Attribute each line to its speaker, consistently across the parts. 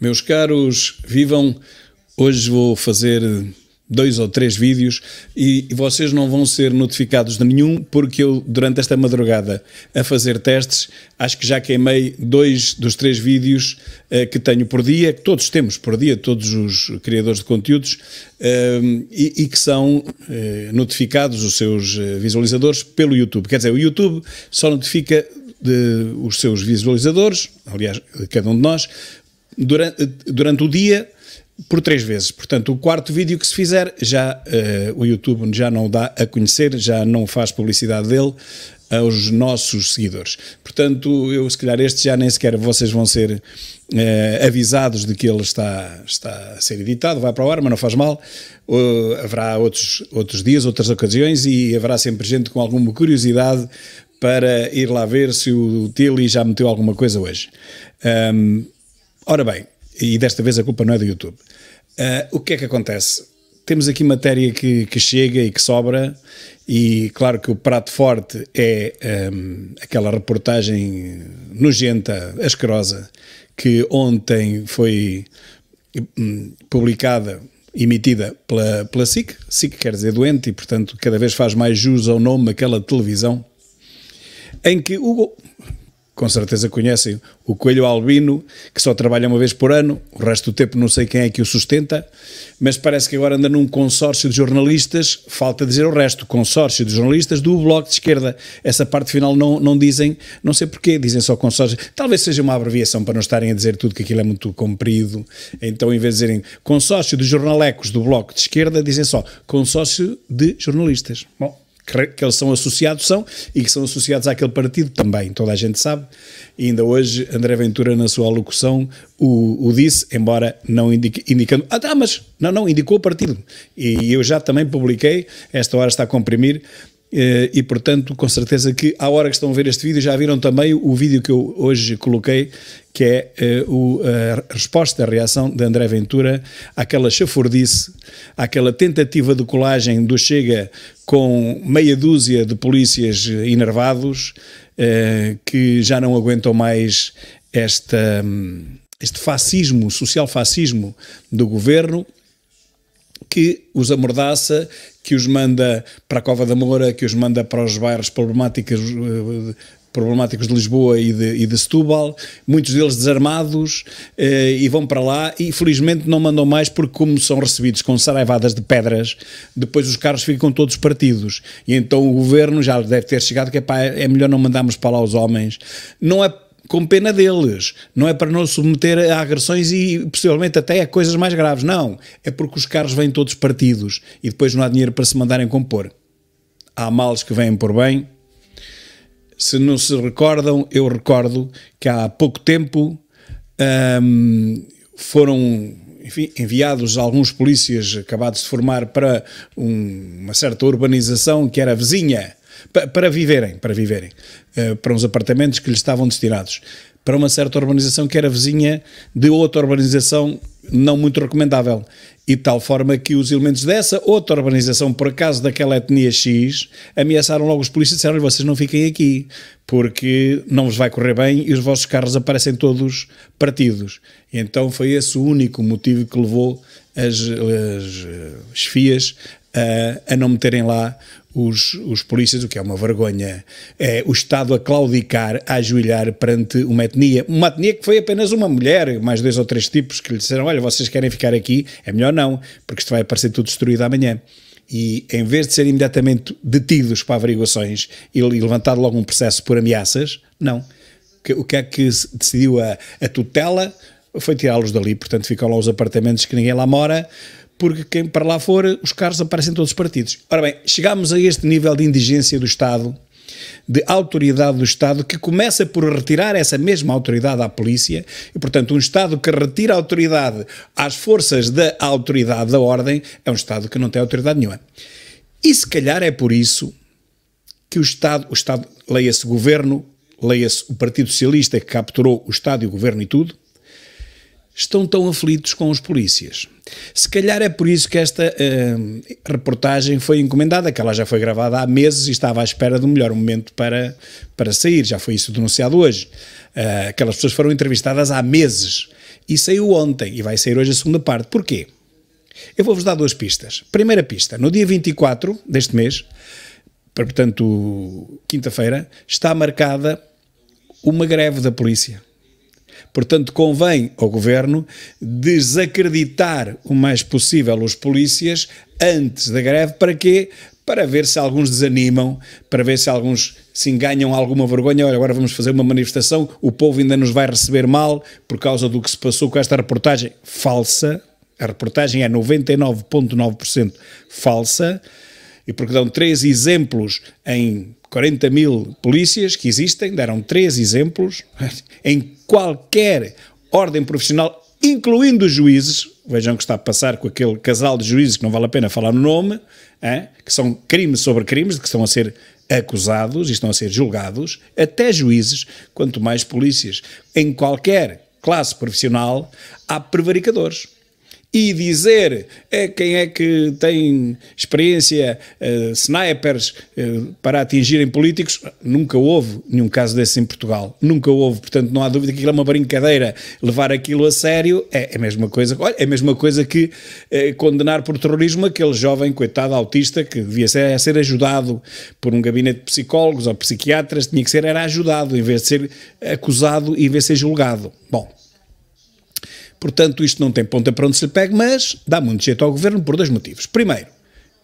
Speaker 1: Meus caros, vivam. Hoje vou fazer dois ou três vídeos e vocês não vão ser notificados de nenhum porque eu, durante esta madrugada, a fazer testes, acho que já queimei dois dos três vídeos uh, que tenho por dia, que todos temos por dia, todos os criadores de conteúdos, uh, e, e, que são uh, notificados, os seus visualizadores, pelo YouTube. Quer dizer, o YouTube só notifica de, os seus visualizadores, aliás, cada um de nós, durante, durante o dia por três vezes. Portanto, o quarto vídeo que se fizer, já uh, o YouTube já não dá a conhecer, já não faz publicidade dele eh, aos nossos seguidores. Portanto, eu se calhar este já nem sequer vocês vão ser uh, avisados de que ele está, está a ser editado, vai para o ar, mas não faz mal. Uh, haverá outros, outros dias, outras ocasiões e haverá sempre gente com alguma curiosidade para ir lá ver se o Tilly já meteu alguma coisa hoje. Um, Ora bem, e desta vez a culpa não é do YouTube. Uh, o que é que acontece? Temos aqui matéria que, que, chega e que sobra, e claro que o prato forte é um, aquela reportagem nojenta, asquerosa, que ontem foi hum, publicada, emitida pela, pela SIC. SIC quer dizer doente, e portanto cada vez faz mais jus ao nome daquela televisão em que o, com certeza conhecem, o coelho albino, que só trabalha uma vez por ano, o resto do tempo não sei quem é que o sustenta, mas parece que agora anda num consórcio de jornalistas, falta dizer o resto, consórcio de jornalistas do Bloco de Esquerda. Essa parte final não, não dizem, não sei porquê, dizem só consórcio. Talvez seja uma abreviação para não estarem a dizer tudo que aquilo é muito comprido, então em vez de dizerem consórcio de jornalecos do Bloco de Esquerda, dizem só consórcio de jornalistas. Bom, que eles são associados são e que são associados àquele partido também, toda a gente sabe. E ainda hoje André Ventura na sua alocução o, o disse, embora não indique, indicando, ah tá, mas não, não, indicou o partido. E eu já também publiquei, esta hora está a comprimir, eh, e, portanto, com certeza que à hora que estão a ver este vídeo já viram também o vídeo que eu hoje coloquei, que é uh, a resposta, a reação de André Ventura àquela chafurdice, àquela tentativa de colagem do Chega com meia dúzia de polícias enervados uh, que já não aguentam mais esta, este fascismo, social fascismo do governo que os amordaça, que os manda para a Cova da Moura, que os manda para os bairros problemáticos, eh, problemáticos de Lisboa e de, e de Setúbal, muitos deles desarmados eh, e vão para lá e felizmente não mandam mais porque como são recebidos com saraivadas de pedras, depois os carros ficam todos partidos e então o governo já deve ter chegado que é, é melhor não mandarmos para lá os homens. Não é com pena deles. Não é para não submeter a agressões e possivelmente até a coisas mais graves. Não. É porque os carros vêm todos partidos e depois não há dinheiro para se mandarem compor. Há males que vêm por bem. Se não se recordam, eu recordo que há pouco tempo hum, foram enfim, enviados alguns polícias acabados de formar para um, uma certa urbanização que era vizinha para, para viverem, para viverem, eh, para uns apartamentos que lhes estavam destinados, para uma certa urbanização que era vizinha de outra urbanização não muito recomendável. E de tal forma que os elementos dessa outra urbanização, por acaso daquela etnia X, ameaçaram logo os polícias e disseram vocês não fiquem aqui, porque não vos vai correr bem e os vossos carros aparecem todos partidos. E então foi esse o único motivo que levou as, eh, as, as eh, FIAs a, a não meterem lá os, os, polícias, o que é uma vergonha. É o Estado a claudicar, a ajoelhar perante uma etnia. Uma etnia que foi apenas uma mulher, mais dois ou três tipos, que lhe disseram: Olha, vocês querem ficar aqui? É melhor não, porque isto vai aparecer tudo destruído amanhã. E em vez de serem imediatamente detidos para averiguações e, levantado logo um processo por ameaças, não. o que é que decidiu a, a tutela? Foi tirá-los dali, portanto ficam lá os apartamentos que ninguém lá mora, porque quem para lá for, os carros aparecem todos os partidos. Ora bem, chegámos a este nível de indigência do Estado, de autoridade do Estado, que começa por retirar essa mesma autoridade à polícia, e portanto, um Estado que retira autoridade às forças da autoridade da ordem é um Estado que não tem autoridade nenhuma. E se calhar é por isso que o Estado, o Estado leia-se governo, leia-se o Partido Socialista que capturou o Estado e o governo e tudo, estão tão aflitos com os polícias. Se calhar é por isso que esta uh, reportagem foi encomendada, que ela já foi gravada há meses e estava à espera do melhor momento para, para sair. Já foi isso denunciado hoje. Uh, aquelas pessoas foram entrevistadas há meses e saiu ontem e vai sair hoje a segunda parte. Porquê? Eu vou-vos dar duas pistas. Primeira pista: no dia 24 deste mês, portanto, quinta-feira, está marcada uma greve da polícia Portanto, convém ao governo desacreditar o mais possível os polícias antes da greve. Para quê? Para ver se alguns desanimam, para ver se alguns se enganham alguma vergonha. Olha, agora vamos fazer uma manifestação, o povo ainda nos vai receber mal por causa do que se passou com esta reportagem falsa. A reportagem é 99,9% falsa e porque dão três exemplos em 40 mil polícias que existem, deram três exemplos, em qualquer ordem profissional, incluindo os juízes, vejam o que está a passar com aquele casal de juízes que não vale a pena falar no nome, que são crimes sobre crimes, de que estão a ser acusados e estão a ser julgados, até juízes, quanto mais polícias. Em qualquer classe profissional, há prevaricadores e dizer é, quem é que tem experiência, uh, snipers uh, para atingirem políticos, nunca houve nenhum caso desse em Portugal. Nunca houve, portanto não há dúvida que aquilo é uma brincadeira. Levar aquilo a sério é, é a mesma coisa, olha, é a mesma coisa que uh, condenar por terrorismo aquele jovem coitado autista que devia ser, ser ajudado por um gabinete de psicólogos ou psiquiatras, tinha que ser era ajudado em vez de ser acusado e em vez de ser julgado. Bom, Portanto, isto não tem ponta para onde se pegue, mas dá muito jeito ao governo por dois motivos. Primeiro,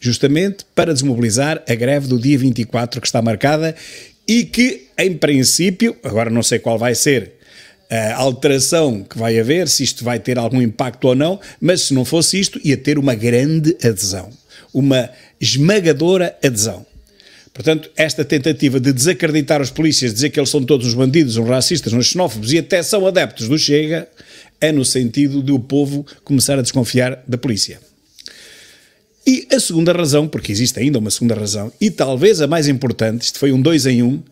Speaker 1: justamente para desmobilizar a greve do dia 24 que está marcada e que, em princípio, agora não sei qual vai ser eh, a alteração que vai haver, se isto vai ter algum impacto ou não, mas se não fosse isto, ia ter uma grande adesão, uma esmagadora adesão. Portanto, esta tentativa de desacreditar os polícias, dizer que eles são todos os bandidos, os racistas, os xenófobos e até são adeptos do Chega, é no sentido de o povo começar a desconfiar da polícia. E a segunda razão, porque existe ainda uma segunda razão, e talvez a mais importante, isto foi um dois em um,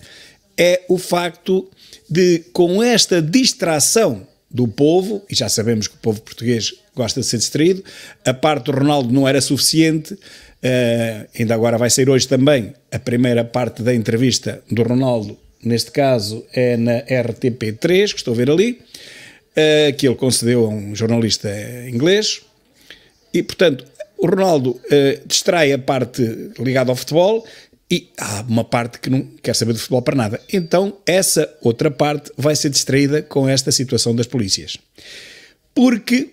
Speaker 1: é o facto de, com esta distração do povo, e já sabemos que o povo português gosta de ser distraído, a parte do Ronaldo não era suficiente, uh, ainda agora vai ser hoje também a primeira parte da entrevista do Ronaldo, neste caso é na RTP3, que estou a ver ali, eh, que ele concedeu a um jornalista inglês. E, portanto, o Ronaldo uh, distrai a parte ligada ao futebol e há uma parte que não quer saber de futebol para nada. Então, essa outra parte vai ser distraída com esta situação das polícias. Porque,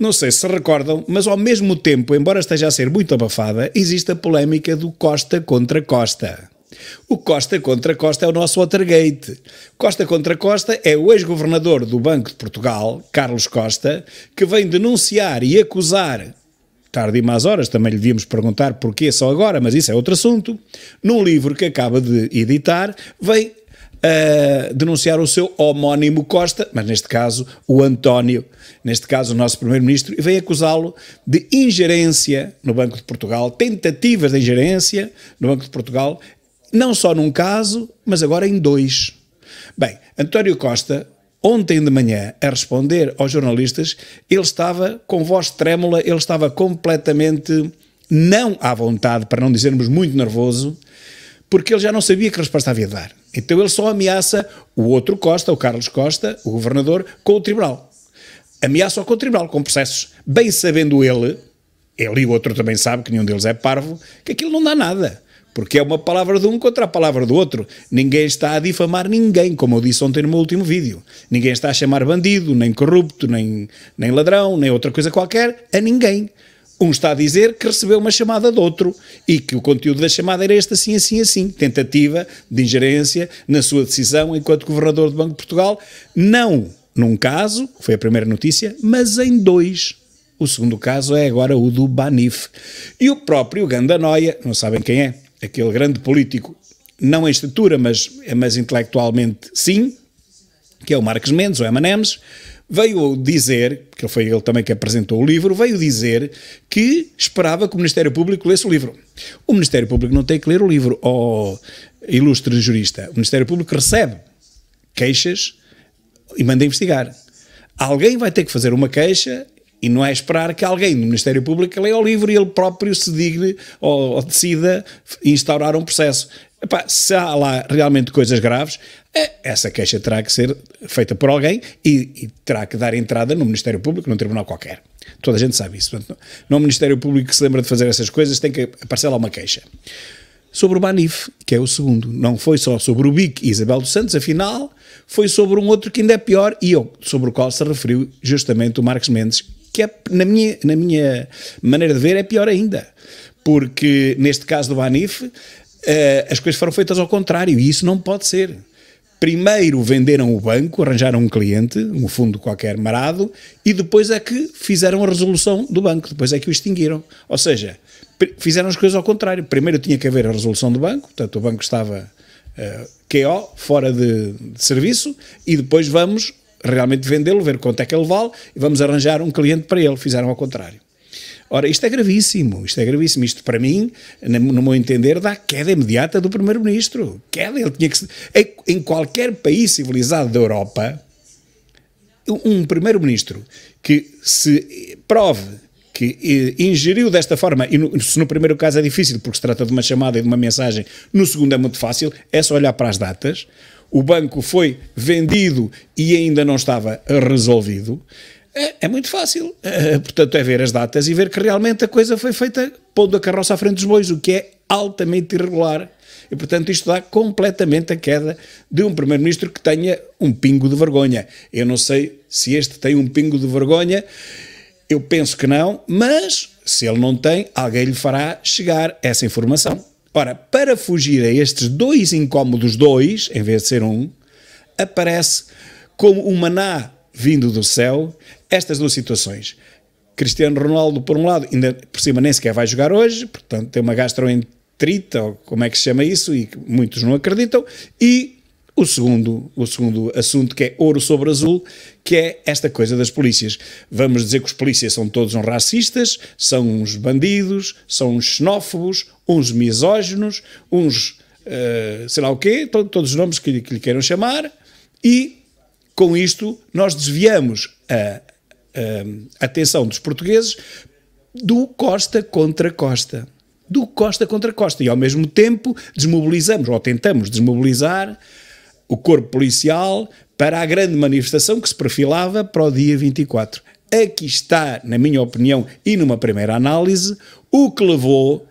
Speaker 1: não sei se recordam, mas ao mesmo tempo, embora esteja a ser muito abafada, existe a polémica do Costa contra Costa. O Costa contra Costa é o nosso Watergate. Costa contra Costa é o ex-governador do Banco de Portugal, Carlos Costa, que vem denunciar e acusar, tarde e mais horas, também lhe devíamos perguntar porquê só agora, mas isso é outro assunto, num livro que acaba de editar, vem uh, denunciar o seu homónimo Costa, mas neste caso o António, neste caso o nosso Primeiro-Ministro, e vem acusá-lo de ingerência no Banco de Portugal, tentativas de ingerência no Banco de Portugal, não só num caso, mas agora em dois. Bem, António Costa, ontem de manhã, a responder aos jornalistas, ele estava com voz trêmula, ele estava completamente não à vontade, para não dizermos muito nervoso, porque ele já não sabia que resposta havia de dar. Então ele só ameaça o outro Costa, o Carlos Costa, o governador, com o tribunal. Ameaça-o com o tribunal, com processos. Bem sabendo ele, ele e o outro também sabe, que nenhum deles é parvo, que aquilo não dá nada porque é uma palavra de um contra a palavra do outro. Ninguém está a difamar ninguém, como eu disse ontem no meu último vídeo. Ninguém está a chamar bandido, nem corrupto, nem, nem ladrão, nem outra coisa qualquer, a ninguém. Um está a dizer que recebeu uma chamada de outro e que o conteúdo da chamada era este assim, assim, assim. Tentativa de ingerência na sua decisão enquanto governador do Banco de Portugal. Não num caso, foi a primeira notícia, mas em dois. O segundo caso é agora o do Banif. E o próprio Gandanoia, não sabem quem é, aquele grande político, não em estatura, mas, mas intelectualmente sim, que é o Marques Mendes, ou Emanemes, veio dizer, que foi ele também que apresentou o livro, veio dizer que esperava que o Ministério Público lesse o livro. O Ministério Público não tem que ler o livro, ó oh, ilustre jurista. O Ministério Público recebe queixas e manda investigar. Alguém vai ter que fazer uma queixa e não é esperar que alguém do Ministério Público leia o livro e ele próprio se digne ou, ou decida instaurar um processo. Epá, se há lá realmente coisas graves, é, essa queixa terá que ser feita por alguém e, e, terá que dar entrada no Ministério Público, num tribunal qualquer. Toda a gente sabe isso. Portanto, Ministério Público que se lembra de fazer essas coisas, tem que aparecer lá uma queixa. Sobre o Banif, que é o segundo. Não foi só sobre o BIC e Isabel dos Santos, afinal, foi sobre um outro que ainda é pior e sobre o qual se referiu justamente o Marcos Mendes, que é, na minha, na minha maneira de ver, é pior ainda. Porque neste caso do Banif, uh, eh, as coisas foram feitas ao contrário e isso não pode ser. Primeiro venderam o banco, arranjaram um cliente, um fundo qualquer marado, e depois é que fizeram a resolução do banco, depois é que o extinguiram. Ou seja, fizeram as coisas ao contrário. Primeiro tinha que haver a resolução do banco, portanto o banco estava uh, eh, KO, fora de, de serviço, e depois vamos realmente vendê-lo, ver quanto é que ele vale e vamos arranjar um cliente para ele. Fizeram ao contrário. Ora, isto é gravíssimo, isto é gravíssimo. Isto, para mim, no meu entender, dá queda imediata do Primeiro-Ministro. Queda, ele tinha que. Em qualquer país civilizado da Europa, um Primeiro-Ministro que se prove que eh, ingeriu desta forma, e no, se no primeiro caso é difícil porque se trata de uma chamada e de uma mensagem, no segundo é muito fácil, é só olhar para as datas o banco foi vendido e ainda não estava resolvido, é, é muito fácil. É, é, portanto, é ver as datas e ver que realmente a coisa foi feita pondo a carroça à frente dos bois, o que é altamente irregular. E, portanto, isto dá completamente a queda de um Primeiro-Ministro que tenha um pingo de vergonha. Eu não sei se este tem um pingo de vergonha, eu penso que não, mas se ele não tem, alguém lhe fará chegar essa informação. Ora, para fugir a estes dois incômodos dois, em vez de ser um, aparece como um maná vindo do céu estas duas situações. Cristiano Ronaldo, por um lado, ainda por cima nem sequer vai jogar hoje, portanto tem uma gastroenterite, ou como é que se chama isso, e muitos não acreditam, e o segundo, o segundo assunto, que é ouro sobre azul, que é esta coisa das polícias. Vamos dizer que os polícias são todos uns racistas, são uns bandidos, são uns xenófobos, uns misóginos, uns uh, sei lá o quê, to todos os nomes que, que lhe queiram chamar, e com isto nós desviamos a, a atenção dos portugueses do Costa contra Costa do Costa contra Costa e ao mesmo tempo desmobilizamos ou tentamos desmobilizar o corpo policial para a grande manifestação que se perfilava para o dia 24. Aqui está, na minha opinião e numa primeira análise, o que levou uh,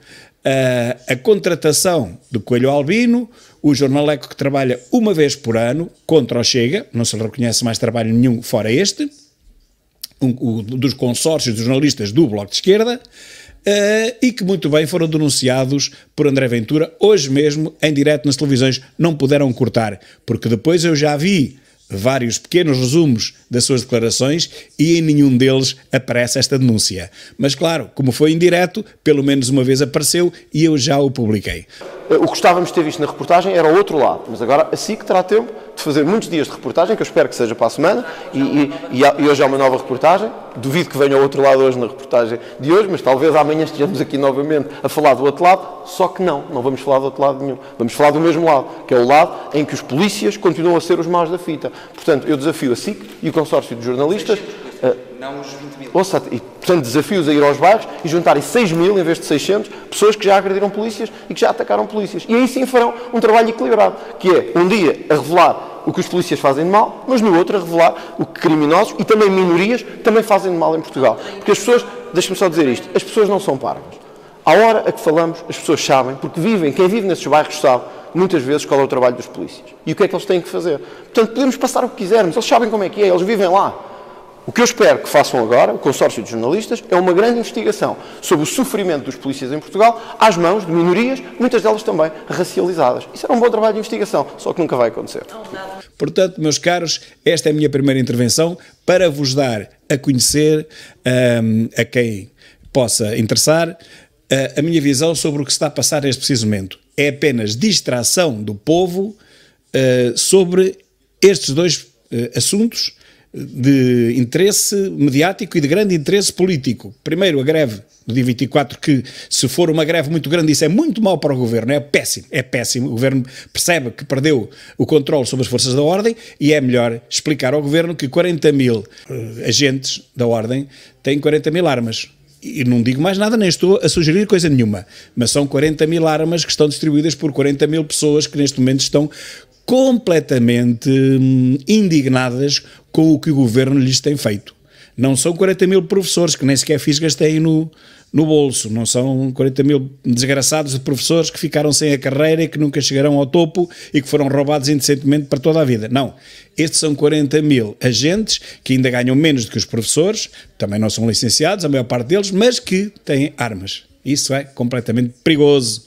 Speaker 1: a contratação do Coelho Albino, o jornaleco que trabalha uma vez por ano contra o Chega, não se reconhece mais trabalho nenhum fora este, um, o, dos consórcios dos jornalistas do Bloco de Esquerda, eh, e que muito bem foram denunciados por André Ventura hoje mesmo em direto nas televisões. Não puderam cortar, porque depois eu já vi vários pequenos resumos das suas declarações e em nenhum deles aparece esta denúncia. Mas claro, como foi indireto, pelo menos uma vez apareceu e eu já o publiquei.
Speaker 2: Eh, o que gostávamos de ter visto na reportagem era o outro lado, mas agora assim que terá tempo de fazer muitos dias de reportagem, que eu espero que seja para a semana, e, e, e hoje há uma nova reportagem. Duvido que venha ao outro lado hoje na reportagem de hoje, mas talvez amanhã estejamos aqui novamente a falar do outro lado, só que não, não vamos falar do outro lado nenhum. Vamos falar do mesmo lado, que é o lado em que os polícias continuam a ser os maus da fita. Portanto, eu desafio a SIC e o consórcio de jornalistas. Eh, não os 20 mil. Ouça, e, portanto, desafios a ir aos bairros e juntarem 6 mil em vez de 600 pessoas que já agrediram polícias e que já atacaram polícias. E aí sim farão um trabalho equilibrado, que é um dia a revelar o que os polícias fazem de mal, mas no outro a revelar o que criminosos e também minorias também fazem de mal em Portugal. Porque as pessoas, deixe-me só dizer isto, as pessoas não são parvas. À hora a que falamos, as pessoas sabem, porque vivem, quem vive nesses bairros sabe, muitas vezes, qual é o trabalho dos polícias e o que é que eles têm que fazer. Portanto, podemos passar o que quisermos, eles sabem como é que é, eles vivem lá. O que eu espero que façam agora, o consórcio de jornalistas, é uma grande investigação sobre o sofrimento dos polícias em Portugal às mãos de minorias, muitas delas também racializadas. Isso era um bom trabalho de investigação, só que nunca vai acontecer.
Speaker 1: Portanto, meus caros, esta é a minha primeira intervenção para vos dar a conhecer um, a quem possa interessar a, a minha visão sobre o que está a passar neste preciso momento. É apenas distração do povo uh, sobre estes dois uh, assuntos eh, de interesse mediático e de grande interesse político. Primeiro, a greve do dia 24, que se for uma greve muito grande, isso é muito mau para o governo, é péssimo, é péssimo. O governo percebe que perdeu o controle sobre as forças da ordem e é melhor explicar ao governo que 40 mil uh, agentes da ordem têm 40 mil armas e não digo mais nada, nem estou a sugerir coisa nenhuma, mas são 40 mil armas que estão distribuídas por 40 mil pessoas que neste momento estão completamente hum, indignadas com o que o governo lhes tem feito. Não são 40 mil professores que nem sequer fisgas têm no, no bolso, não são 40 mil desgraçados de professores que ficaram sem a carreira e que nunca chegarão ao topo e que foram roubados indecentemente para toda a vida. Não. Estes são 40 mil agentes que ainda ganham menos do que os professores, também não são licenciados, a maior parte deles, mas que têm armas. Isso é completamente perigoso.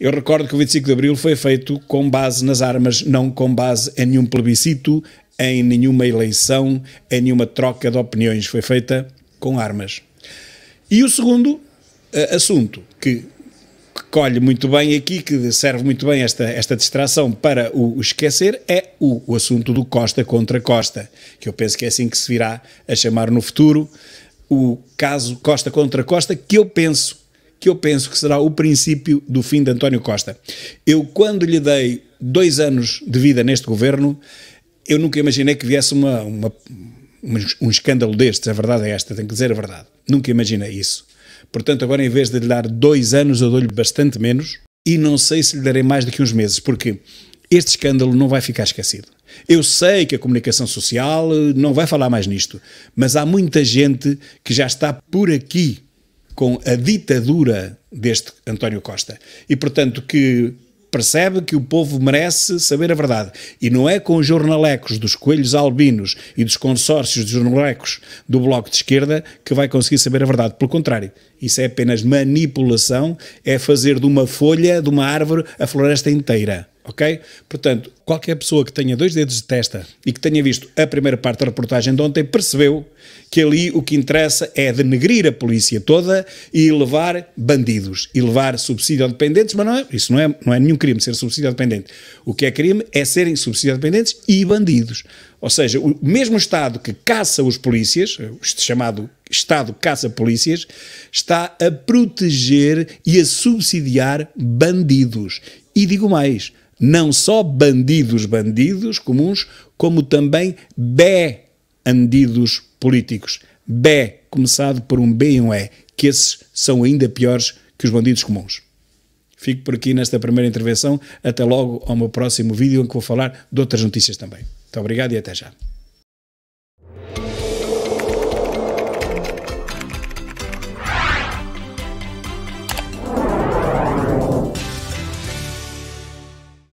Speaker 1: Eu recordo que o 25 de Abril foi feito com base nas armas, não com base em nenhum plebiscito, em nenhuma eleição, em nenhuma troca de opiniões. Foi feita com armas. E o segundo uh, assunto, que colhe muito bem aqui, que serve muito bem esta, esta distração para o esquecer, é o, o, assunto do Costa contra Costa, que eu penso que é assim que se virá a chamar no futuro, o caso Costa contra Costa, que eu penso que eu penso que será o princípio do fim de António Costa. Eu, quando lhe dei dois anos de vida neste governo, eu nunca imaginei que viesse uma, uma um escândalo destes, a verdade é esta, tenho que dizer a verdade. Nunca imaginei isso. Portanto, agora em vez de lhe dar dois anos, eu dou-lhe bastante menos e não sei se lhe darei mais do que uns meses, porque este escândalo não vai ficar esquecido. Eu sei que a comunicação social não vai falar mais nisto, mas há muita gente que já está por aqui com a ditadura deste António Costa. E, portanto, que percebe que o povo merece saber a verdade. E não é com os jornalecos dos coelhos albinos e dos consórcios de jornalecos do Bloco de Esquerda que vai conseguir saber a verdade. Pelo contrário, isso é apenas manipulação, é fazer de uma folha, de uma árvore, a floresta inteira ok? Portanto, qualquer pessoa que tenha dois dedos de testa e que tenha visto a primeira parte da reportagem de ontem percebeu que ali o que interessa é denegrir a polícia toda e levar bandidos, e levar subsídio dependentes, mas não é, isso não é, não é nenhum crime ser subsídio dependente. O que é crime é serem subsídio dependentes e bandidos. Ou seja, o mesmo Estado que caça os polícias, este chamado Estado caça-polícias, está a proteger e a subsidiar bandidos. E digo mais, não só bandidos bandidos comuns, como também bé-andidos políticos. Bé, começado por um B e um E, é, que esses são ainda piores que os bandidos comuns. Fico por aqui nesta primeira intervenção. Até logo ao meu próximo vídeo, em que vou falar de outras notícias também. Muito obrigado e até já.